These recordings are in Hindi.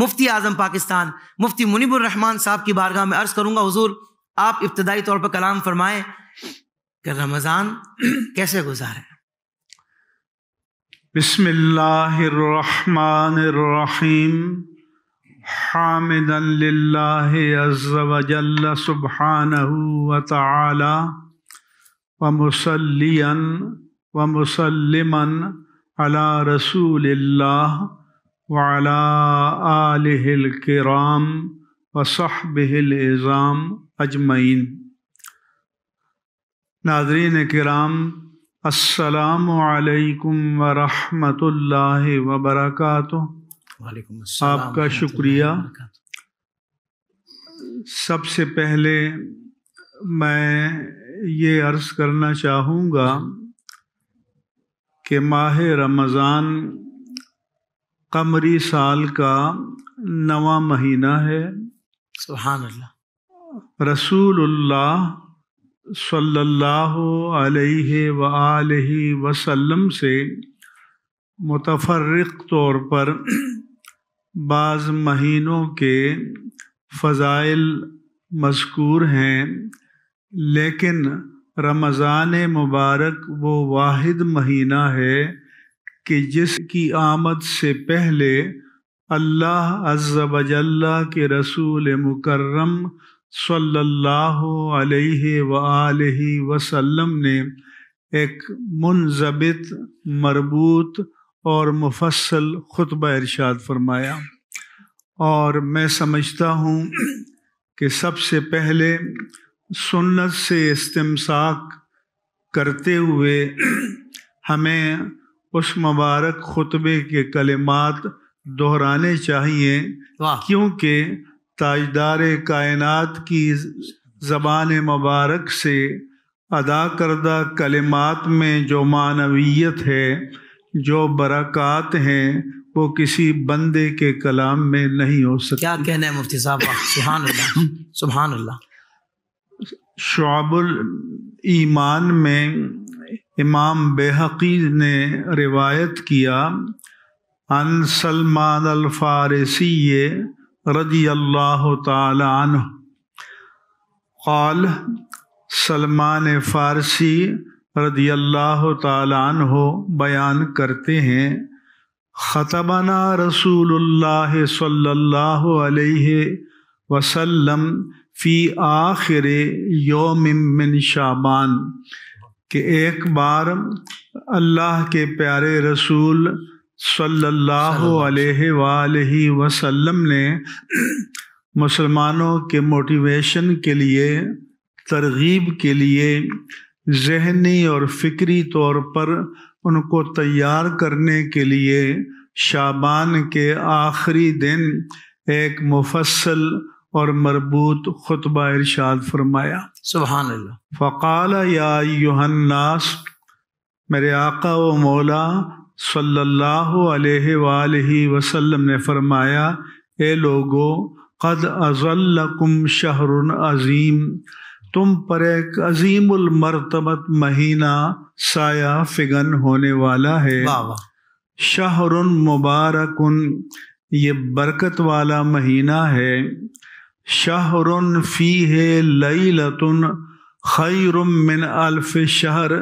मुफ्ती आजम पाकिस्तान मुफ्ती रहमान साहब की बारगाह में अर्ज करूंगा हुजूर आप इब्तदाई तौर पर कलाम फरमाएं कि रमज़ान कैसे गुजारें बसमीम हामिदन लाजल सुबहान वाली व मुसलियन व मुसलमन अला रसूल वाला आल कराम व साहबहज़ाम अजमैन नाजरीन कराम असलकम वरहमतुल्ला वबरक आपका शुक्रिया सबसे पहले मैं ये अर्ज़ करना चाहूँगा कि माह रमज़ान कमरी साल का नवा महीना है सुबहान अल्लाह रसूलुल्लाह सल्लल्लाहु अलैहि वआलहि वसल्लम से मुतफरक तौर पर बाज़ महीनों के फ़ज़ाइल मजकूर हैं लेकिन रमज़ान मुबारक वो वाहिद महीना है कि जिसकी आमद से पहले अल्लाह अज्जबल्ला के रसूल मुकर्रम सल्लल्लाहु अलैहि वआलहि वसल्लम ने एक मुनजबित मरबूत और मुफसल खुतबा इरशाद फरमाया और मैं समझता हूँ कि सबसे पहले सुन्नत से इस्तेमसाक करते हुए हमें उस मुबारक खुतबे के कलिमात दोहराने चाहिए क्योंकि ताजदार कायनात की ज़बान मुबारक से अदा करदा कलिमात में जो मानवीयत है जो बरक़ात हैं वो किसी बंदे के कलाम में नहीं हो सकती क्या कहना है मुफ्ती साहब सुबहान अल्लाह अल्लाह शुबुल ईमान में इमाम बेहकी ने रिवायत किया अन सलमान फ़ारसी रजी अल्लाह तन कल सलमान फ़ारसी रदी अल्लाह तन हो बयान करते हैं ख़तबना रसूल सल्ला वसलम फ़ी आखिर योम शाबान कि एक बार अल्लाह के प्यारे रसूल सल्लल्लाहु अलैहि वालही वसल्लम ने मुसलमानों के मोटिवेशन के लिए तरगीब के लिए जहनी और फिक्री तौर पर उनको तैयार करने के लिए शाबान के आखिरी दिन एक मुफसल और मरबूत खुतबा इरशाद फरमाया सुबहान अल्लाह फ़काल या यूहन्नास मेरे आका व मौला सल्लल्लाहु अलैहि वालही वसल्लम ने फरमाया ए लोगो कद अजल्लकुम शहर अज़ीम तुम पर एक अजीमुल मरतबत महीना साया फिगन होने वाला है शहरुन मुबारकुन ये बरकत वाला महीना है शहर फी है लई लतुन मिन अल्फ शहर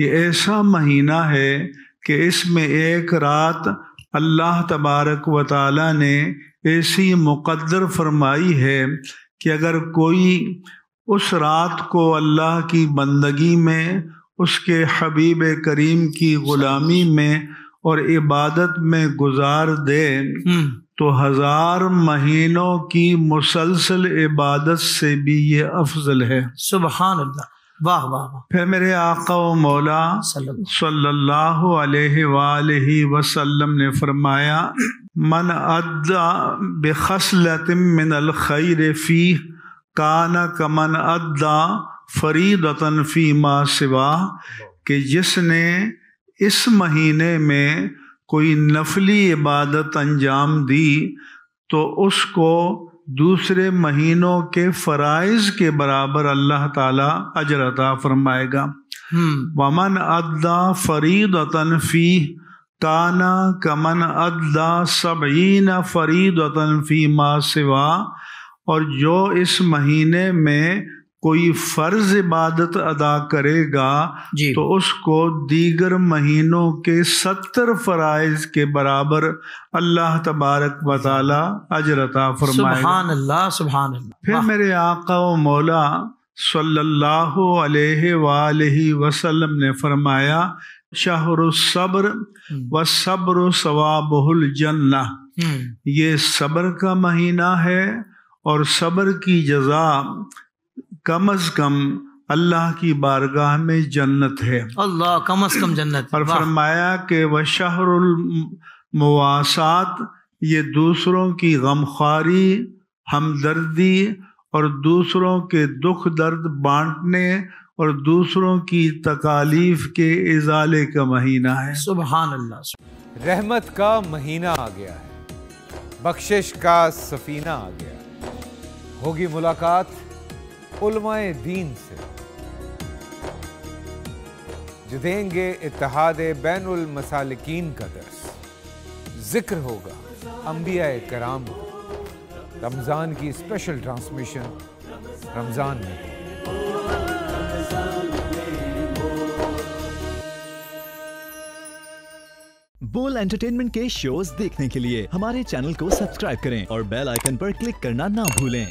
ये ऐसा महीना है कि इसमें एक रात अल्लाह तबारक व ताली ने ऐसी मुकद्र फरमाई है कि अगर कोई उस रात को अल्लाह की बंदगी में उसके हबीब करीम की ग़ुलामी में और इबादत में गुजार दे हम्म। तो हजार महीनों की मुसलसल इबादत से भी ये अफजल है सुबह अल्लाह वाह वाह वाह फिर मेरे आका मौला वसल्लम ने फरमाया मन अद्दा बेखसलतिम मिन अलखैर फी काना कमन अद्दा फरीदतन फी मा सिवा के जिसने इस महीने में कोई नफली इबादत अंजाम दी तो उसको दूसरे महीनों के फ़राइज़ के बराबर अल्लाह ताला अजर अता फरमाएगा हम्म। वमन अद्दा फरीद फी काना कमन अद्दा सबीन फरीद फी मा सिवा और जो इस महीने में कोई फर्ज इबादत अदा करेगा तो उसको दीगर महीनों के सत्तर फराइज के बराबर अल्लाह तबारक वाली अजरता फरमाएगा सुबहान फिर मेरे आका मौला सल्लल्लाहु अलैहि वसल्लम ने फरमाया शाहर सब्र हम्म। व सब्र सवाबहुल जन्ना हम्म। ये सब्र का महीना है और सब्र की जजा कम अज कम अल्लाह की बारगाह में जन्नत है अल्लाह कम अज कम जन्नत और फरमाया के व शहरुल मवासात ये दूसरों की गमखारी हमदर्दी और दूसरों के दुख दर्द बांटने और दूसरों की तकालीफ के इजाले का महीना है सुबह अल्लाह रहमत का महीना आ गया है बख्शिश का सफीना आ गया होगी मुलाकात उलमाए दीन से जो देंगे इतिहाद बैन मसालिकीन का दर्स जिक्र होगा अम्बिया कराम रमज़ान की स्पेशल ट्रांसमिशन रमज़ान में बोल एंटरटेनमेंट के शोज देखने के लिए हमारे चैनल को सब्सक्राइब करें और बेल आइकन पर क्लिक करना ना भूलें